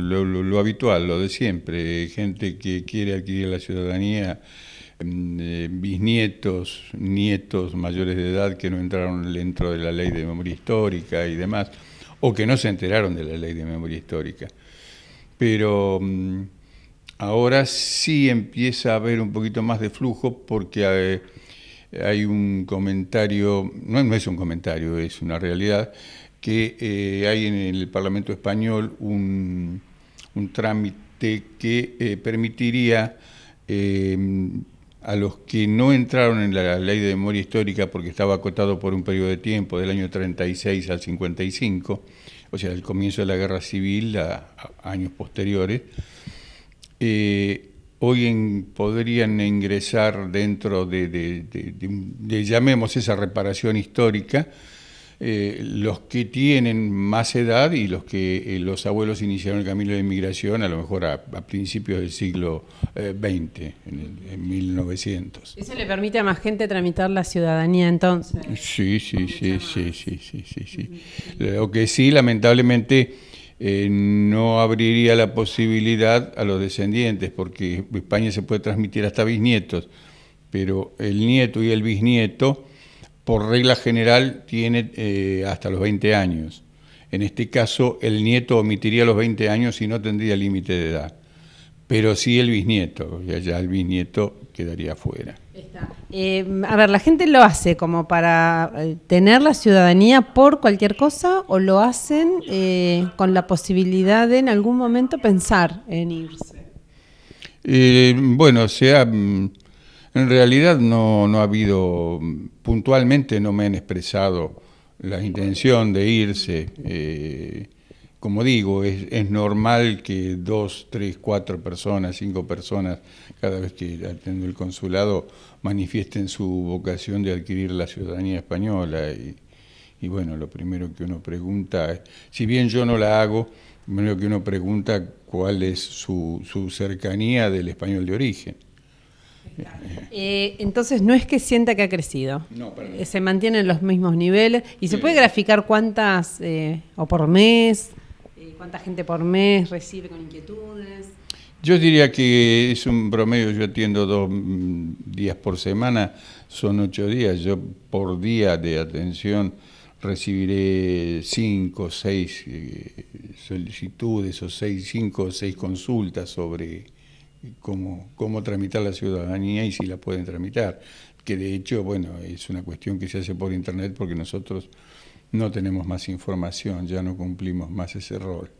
lo, habitual, lo de siempre, gente que quiere adquirir la ciudadanía, mm, eh, bisnietos, nietos mayores de edad que no entraron dentro de la ley de memoria histórica y demás, o que no se enteraron de la ley de memoria histórica. Pero mm, ahora sí empieza a haber un poquito más de flujo porque eh, hay un comentario, no, es un comentario, es una realidad, que eh, hay en el Parlamento español un un trámite que eh, permitiría em, a los que no entraron en la ley de memoria histórica porque estaba acotado por un periodo de tiempo del año 36 al 55, o sea, el comienzo de la guerra civil a, años posteriores, eh, hoy en, podrían ingresar dentro de, llamemos esa reparación histórica, eh, los que tienen más edad y los que eh, los abuelos iniciaron el camino de inmigración a lo mejor a, principios del siglo XX, eh, en, 1900. ¿Eso le permite a más gente tramitar la ciudadanía entonces? Sí, sí, sí, sí, sí, sí, sí, sí, Lo que sí, lamentablemente, no abriría la posibilidad a los descendientes, porque España se puede transmitir hasta bisnietos, pero el nieto y el bisnieto por regla general tiene eh, hasta los 20 años. En este caso, el nieto omitiría los 20 años y no tendría límite de edad. Pero sí el bisnieto, ya el bisnieto quedaría fuera. Eh, a ver, ¿la gente lo hace como para eh, tener la ciudadanía por cualquier cosa o lo hacen con la posibilidad de en algún momento pensar en irse? bueno, sea. Mm, en realidad no, no ha habido, puntualmente no me han expresado la intención de irse. Eh, como digo, es, es, normal que dos, tres, cuatro personas, cinco personas, cada vez que atiendo el consulado, manifiesten su vocación de adquirir la ciudadanía española. Y, y bueno, lo primero que uno pregunta, si bien yo no la hago, lo primero que uno pregunta cuál es su, su cercanía del español de origen. Eh, entonces no es que sienta que ha crecido. No, para eh, Se mantienen los mismos niveles. ¿Y se puede graficar cuántas, eh, o por mes, cuánta gente por mes recibe con inquietudes? Yo diría que es un promedio, yo atiendo dos mm, días por semana, son ocho días, yo por día de atención recibiré cinco, seis solicitudes o seis, cinco o seis consultas sobre cómo, cómo tramitar la ciudadanía y si la pueden tramitar. Que de hecho, bueno, es una cuestión que se hace por Internet porque nosotros no tenemos más información, ya no cumplimos más ese rol.